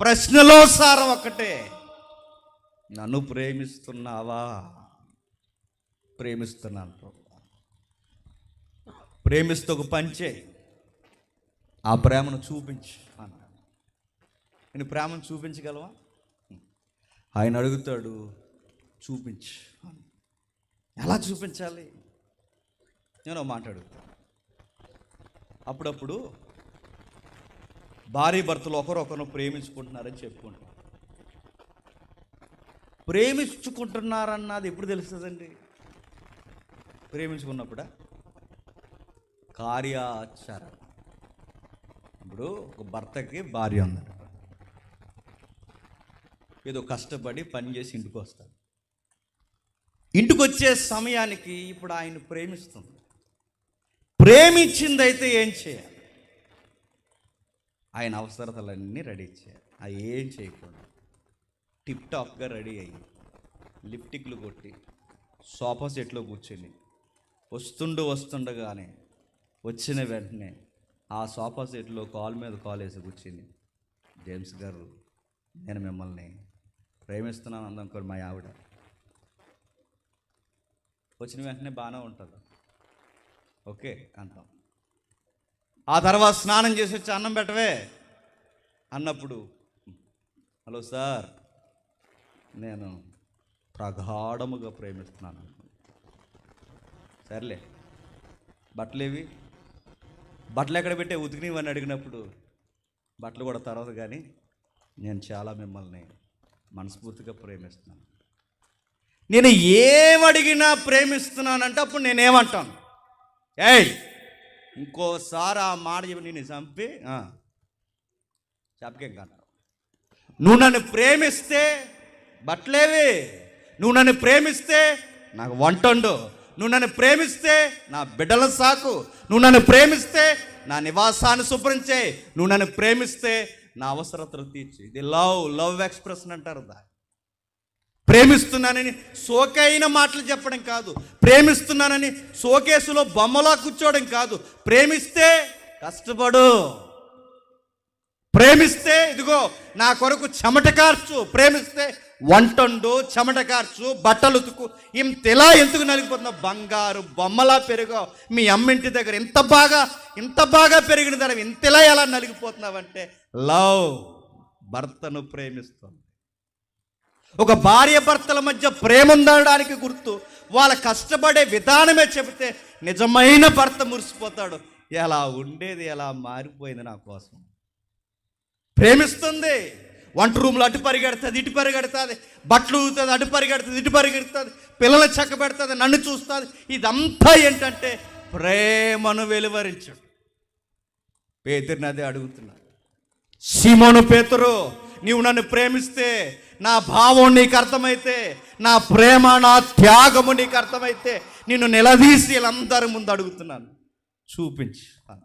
ప్రశ్నలో సారం ఒకటే నన్ను ప్రేమిస్తున్నావా ప్రేమిస్తున్నాను ప్రభు ప్రేమిస్తూ ఒక పంచే ఆ ప్రేమను చూపించు అన్నాడు నేను ప్రేమను చూపించగలవా ఆయన అడుగుతాడు చూపించు ఎలా చూపించాలి నేను మాట్లాడుతాను అప్పుడప్పుడు భార్య భర్తలు ఒకరొకరు ప్రేమించుకుంటున్నారని చెప్పుకుంటారు ప్రేమించుకుంటున్నారన్నది ఎప్పుడు తెలుస్తుందండి ప్రేమించుకున్నప్పుడా కార్యాచరణ ఇప్పుడు ఒక భర్తకి భార్య ఉంది ఏదో కష్టపడి పనిచేసి ఇంటికి వస్తాడు ఇంటికి వచ్చే సమయానికి ఇప్పుడు ఆయన ప్రేమిస్తుంది ప్రేమించిందైతే ఏం చేయాలి ఆయన అవసరతలన్నీ రెడీ చేయాలి అవి ఏం చేయకూడదు టిప్ టాప్గా రెడీ అయ్యి లిప్టిక్లు కొట్టి సోఫా సెట్లో కూర్చొని వస్తుండు వస్తుండగానే వచ్చిన వెంటనే ఆ సోఫా సెట్లో కాల్ మీద కాల్ వేసి కూర్చొని జేమ్స్ గారు నేను మిమ్మల్ని ప్రేమిస్తున్నాను అందనుకోండి మా ఆవిడ వచ్చిన వెంటనే బాగానే ఉంటుంది ఓకే అంటాం ఆ తర్వాత స్నానం చేసి వచ్చి అన్నం పెట్టవే అన్నప్పుడు హలో సార్ నేను ప్రగాఢముగా ప్రేమిస్తున్నాను సర్లే బట్టలు ఏవి బట్టలు ఎక్కడ పెట్టే ఉతికినవని అడిగినప్పుడు బట్టలు కూడా తర్వాత కానీ నేను చాలా మిమ్మల్ని మనస్ఫూర్తిగా ప్రేమిస్తున్నాను నేను ఏమడిగినా ప్రేమిస్తున్నానంటే అప్పుడు నేనేమంటాను ఏయ్ ఇంకోసారి ఆ మాట చెప్పి నేను చంపి చెప్పకేం కాదు నువ్వు నన్ను ప్రేమిస్తే బట్టలేవి నువ్వు నన్ను ప్రేమిస్తే నాకు వంట ఉండు నువ్వు నన్ను ప్రేమిస్తే నా బిడ్డలను సాకు నువ్వు నన్ను ప్రేమిస్తే నా నివాసాన్ని శుభ్రం చేయి నువ్వు నన్ను ప్రేమిస్తే నా అవసరతలు తీర్చి ఇది లవ్ లవ్ ఎక్స్ప్రెషన్ అంటారు దా ప్రేమిస్తున్నానని సోకైన మాటలు చెప్పడం కాదు ప్రేమిస్తున్నానని సోకేసులో బొమ్మలా కూర్చోవడం కాదు ప్రేమిస్తే కష్టపడు ప్రేమిస్తే ఇదిగో నా కొరకు చెమట కార్చు ప్రేమిస్తే వంటండు చెమట కార్చు బట్టలు ఉతుకు ఇంతలా ఎందుకు నలిగిపోతున్నా బంగారు బొమ్మలా పెరుగు మీ అమ్మింటి దగ్గర ఇంత బాగా ఇంత బాగా పెరిగిన దాని ఇంతలా ఎలా నలిగిపోతున్నావంటే లవ్ భర్తను ప్రేమిస్తుంది ఒక భార్య భర్తల మధ్య ప్రేమ ఉండడానికి గుర్తు వాళ్ళ కష్టపడే విధానమే చెబితే నిజమైన భర్త మురిసిపోతాడు ఎలా ఉండేది ఎలా మారిపోయింది నా కోసం ప్రేమిస్తుంది వంట రూమ్లో అటు పరిగెడుతుంది ఇటు పరిగెడుతుంది బట్టలు ఊతుంది అటు పరిగెడుతుంది ఇటు పరిగెడుతుంది పిల్లలు చక్క పెడుతుంది నన్ను చూస్తుంది ఇదంతా ఏంటంటే ప్రేమను వెలువరించడు పేతురిని అదే అడుగుతున్నాడు సీమను పేతురు నీవు నన్ను ప్రేమిస్తే నా భావం నీకు అర్థమైతే నా ప్రేమ నా త్యాగము నీకు అర్థమైతే నిన్ను నిలదీసి వీళ్ళందరి ముందు అడుగుతున్నాను చూపించి